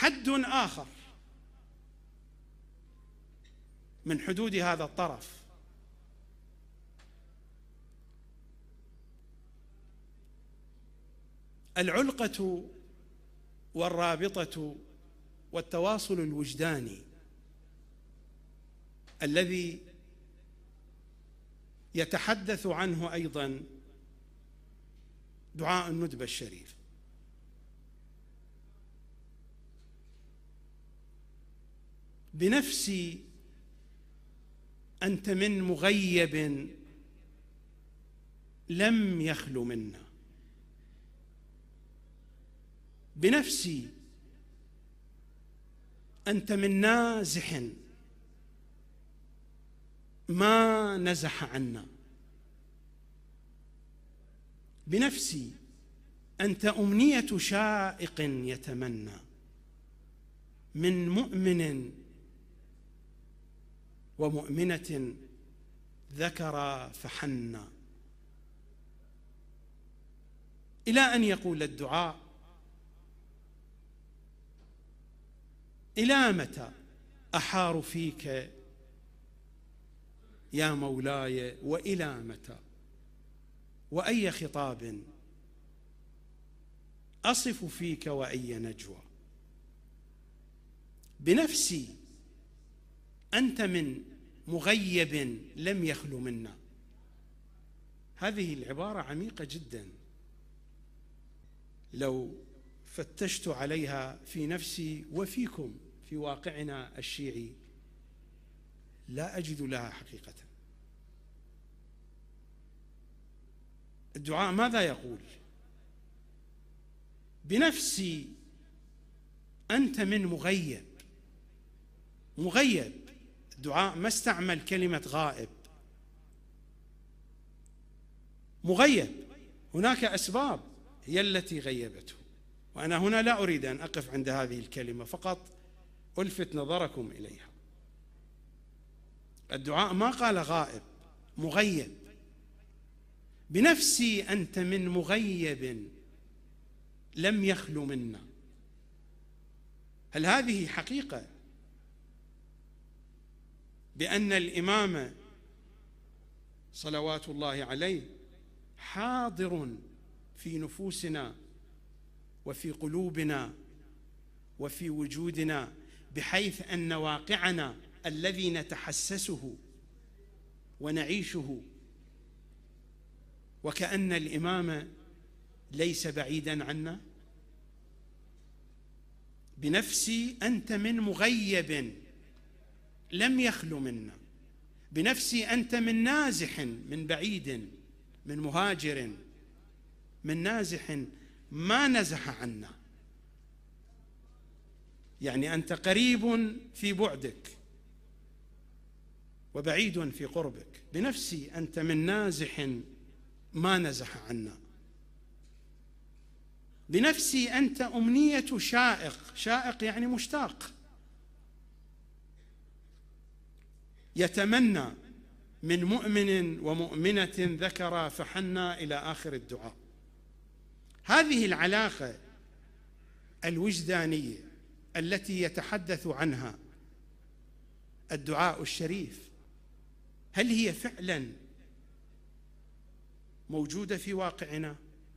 حد آخر من حدود هذا الطرف العلقة والرابطة والتواصل الوجداني الذي يتحدث عنه ايضا دعاء الندبه الشريف بنفسي انت من مغيب لم يخل منا بنفسي انت من نازح ما نزح عنا بنفسي انت امنيه شائق يتمنى من مؤمن ومؤمنة ذكر فحنى إلى أن يقول الدعاء إلى متى أحار فيك يا مولاي وإلى متى وأي خطاب أصف فيك وأي نجوى بنفسي أنت من مغيب لم يخلو منا هذه العبارة عميقة جدا لو فتشت عليها في نفسي وفيكم في واقعنا الشيعي لا أجد لها حقيقة الدعاء ماذا يقول بنفسي أنت من مغيب مغيب دعاء ما استعمل كلمة غائب مغيب هناك أسباب هي التي غيبته وأنا هنا لا أريد أن أقف عند هذه الكلمة فقط ألفت نظركم إليها الدعاء ما قال غائب مغيب بنفسي أنت من مغيب لم يخلو منا هل هذه حقيقة بأن الإمام صلوات الله عليه حاضر في نفوسنا وفي قلوبنا وفي وجودنا بحيث أن واقعنا الذي نتحسسه ونعيشه وكأن الإمام ليس بعيدا عنا بنفسي أنت من مغيب لم يخلو منا بنفسي انت من نازح من بعيد من مهاجر من نازح ما نزح عنا يعني انت قريب في بعدك وبعيد في قربك بنفسي انت من نازح ما نزح عنا بنفسي انت امنيه شائق شائق يعني مشتاق يتمنى من مؤمن ومؤمنة ذكر فحنى إلى آخر الدعاء هذه العلاقة الوجدانية التي يتحدث عنها الدعاء الشريف هل هي فعلا موجودة في واقعنا؟